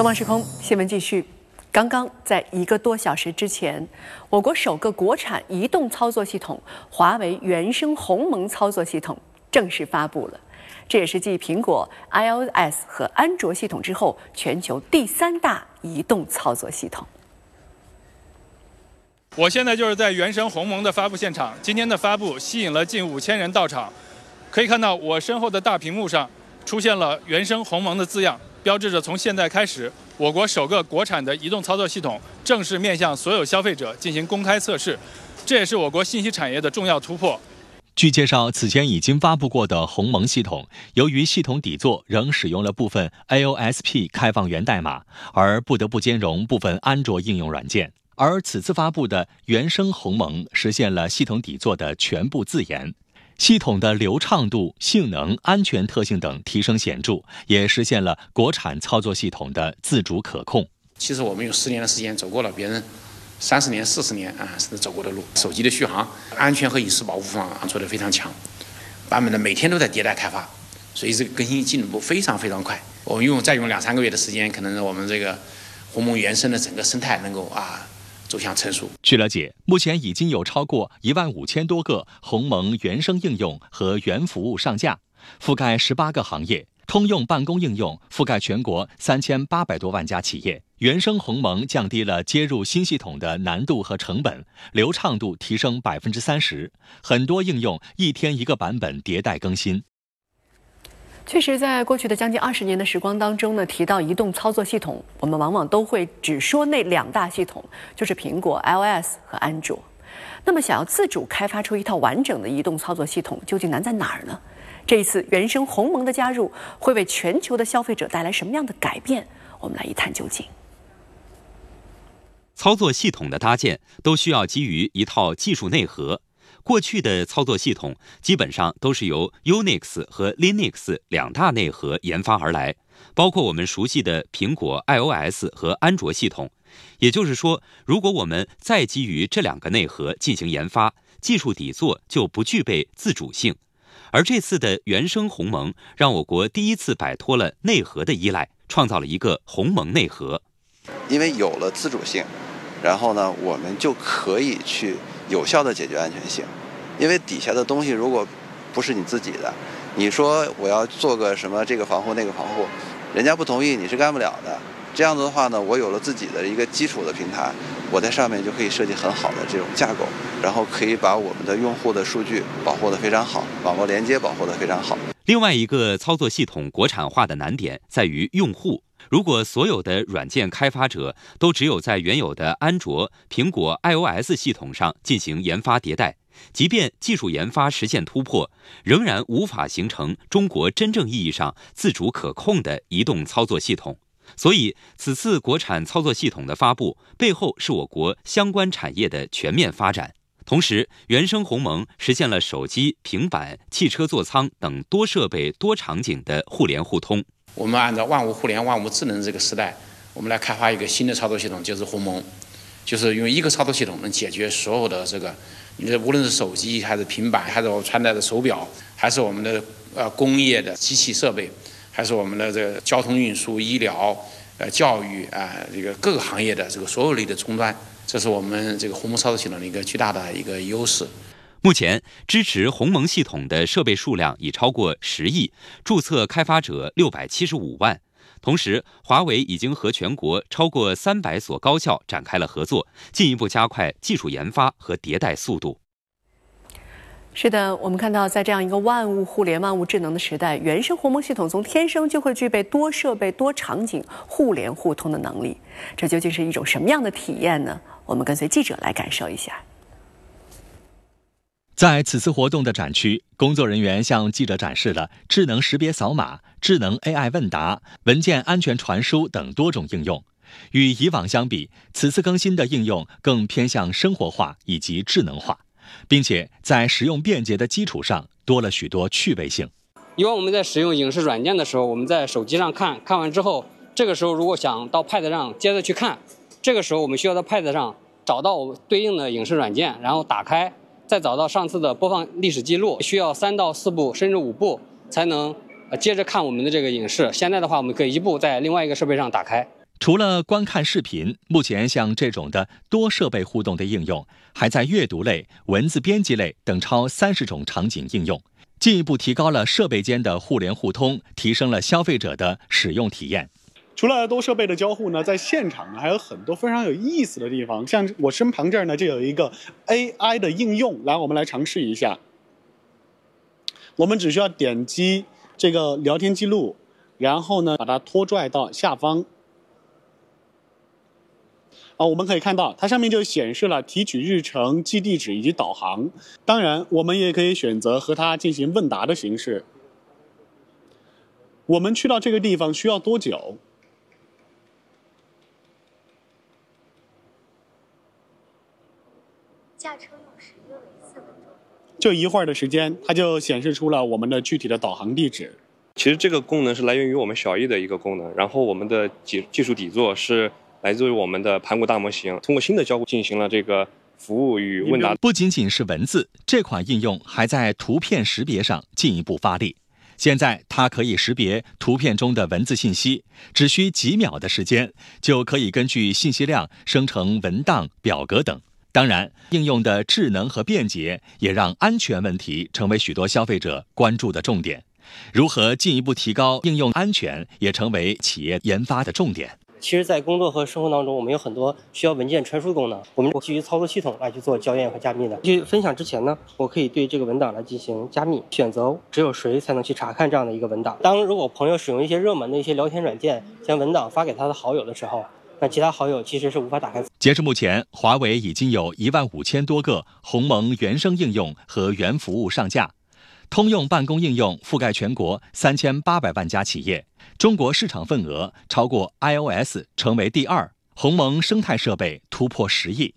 《东方时空》新闻继续。刚刚，在一个多小时之前，我国首个国产移动操作系统——华为原生鸿蒙操作系统正式发布了。这也是继苹果 iOS 和安卓系统之后，全球第三大移动操作系统。我现在就是在原生鸿蒙的发布现场。今天的发布吸引了近五千人到场。可以看到，我身后的大屏幕上出现了“原生鸿蒙”的字样。标志着从现在开始，我国首个国产的移动操作系统正式面向所有消费者进行公开测试，这也是我国信息产业的重要突破。据介绍，此前已经发布过的鸿蒙系统，由于系统底座仍使用了部分 AOSP 开放源代码，而不得不兼容部分安卓应用软件。而此次发布的原生鸿蒙，实现了系统底座的全部自研。系统的流畅度、性能、安全特性等提升显著，也实现了国产操作系统的自主可控。其实我们用十年的时间走过了别人三十年、四十年啊甚至走过的路。手机的续航、安全和隐私保护方做得非常强。版本呢每天都在迭代开发，所以这个更新进步非常非常快。我们用再用两三个月的时间，可能我们这个鸿蒙原生的整个生态能够啊。走向成熟。据了解，目前已经有超过一万五千多个鸿蒙原生应用和原服务上架，覆盖十八个行业。通用办公应用覆盖全国三千八百多万家企业。原生鸿蒙降低了接入新系统的难度和成本，流畅度提升百分之三十。很多应用一天一个版本迭代更新。确实，在过去的将近二十年的时光当中呢，提到移动操作系统，我们往往都会只说那两大系统，就是苹果 iOS 和安卓。那么，想要自主开发出一套完整的移动操作系统，究竟难在哪儿呢？这一次原生鸿蒙的加入，会为全球的消费者带来什么样的改变？我们来一探究竟。操作系统的搭建都需要基于一套技术内核。过去的操作系统基本上都是由 Unix 和 Linux 两大内核研发而来，包括我们熟悉的苹果 iOS 和安卓系统。也就是说，如果我们再基于这两个内核进行研发，技术底座就不具备自主性。而这次的原生鸿蒙，让我国第一次摆脱了内核的依赖，创造了一个鸿蒙内核。因为有了自主性，然后呢，我们就可以去有效的解决安全性。因为底下的东西如果不是你自己的，你说我要做个什么这个防护那个防护，人家不同意你是干不了的。这样子的话呢，我有了自己的一个基础的平台，我在上面就可以设计很好的这种架构，然后可以把我们的用户的数据保护得非常好，网络连接保护得非常好。另外一个操作系统国产化的难点在于用户，如果所有的软件开发者都只有在原有的安卓、苹果、iOS 系统上进行研发迭代。即便技术研发实现突破，仍然无法形成中国真正意义上自主可控的移动操作系统。所以，此次国产操作系统的发布背后是我国相关产业的全面发展。同时，原生鸿蒙实现了手机、平板、汽车座舱等多设备、多场景的互联互通。我们按照万物互联、万物智能这个时代，我们来开发一个新的操作系统，就是鸿蒙。就是用一个操作系统能解决所有的这个，你这无论是手机还是平板，还是我们穿戴的手表，还是我们的呃工业的机器设备，还是我们的这个交通运输、医疗、呃教育啊这个各个行业的这个所有类的终端，这是我们这个鸿蒙操作系统的一个巨大的一个优势。目前支持鸿蒙系统的设备数量已超过十亿，注册开发者六百七十五万。同时，华为已经和全国超过三百所高校展开了合作，进一步加快技术研发和迭代速度。是的，我们看到，在这样一个万物互联、万物智能的时代，原生鸿蒙系统从天生就会具备多设备、多场景互联互通的能力。这究竟是一种什么样的体验呢？我们跟随记者来感受一下。在此次活动的展区，工作人员向记者展示了智能识别扫码、智能 AI 问答、文件安全传输等多种应用。与以往相比，此次更新的应用更偏向生活化以及智能化，并且在使用便捷的基础上多了许多趣味性。以往我们在使用影视软件的时候，我们在手机上看看完之后，这个时候如果想到 Pad 上接着去看，这个时候我们需要在 Pad 上找到对应的影视软件，然后打开。再找到上次的播放历史记录，需要三到四部，甚至五部才能接着看我们的这个影视。现在的话，我们可以一步在另外一个设备上打开。除了观看视频，目前像这种的多设备互动的应用，还在阅读类、文字编辑类等超三十种场景应用，进一步提高了设备间的互联互通，提升了消费者的使用体验。除了多设备的交互呢，在现场呢还有很多非常有意思的地方。像我身旁这儿呢，就有一个 AI 的应用，来，我们来尝试一下。我们只需要点击这个聊天记录，然后呢把它拖拽到下方。啊，我们可以看到它上面就显示了提取日程、记地址以及导航。当然，我们也可以选择和它进行问答的形式。我们去到这个地方需要多久？驾车用时约为四分钟，就一会儿的时间，它就显示出了我们的具体的导航地址。其实这个功能是来源于我们小艺的一个功能，然后我们的技技术底座是来自于我们的盘古大模型，通过新的交互进行了这个服务与问答。不仅仅是文字，这款应用还在图片识别上进一步发力。现在它可以识别图片中的文字信息，只需几秒的时间，就可以根据信息量生成文档、表格等。当然，应用的智能和便捷也让安全问题成为许多消费者关注的重点。如何进一步提高应用安全，也成为企业研发的重点。其实，在工作和生活当中，我们有很多需要文件传输功能。我们基于操作系统来去做校验和加密的。去分享之前呢，我可以对这个文档来进行加密，选择只有谁才能去查看这样的一个文档。当如果朋友使用一些热门的一些聊天软件，将文档发给他的好友的时候。其他好友其实是无法打开。截至目前，华为已经有一万五千多个鸿蒙原生应用和原服务上架，通用办公应用覆盖全国三千八百万家企业，中国市场份额超过 iOS，成为第二。鸿蒙生态设备突破十亿。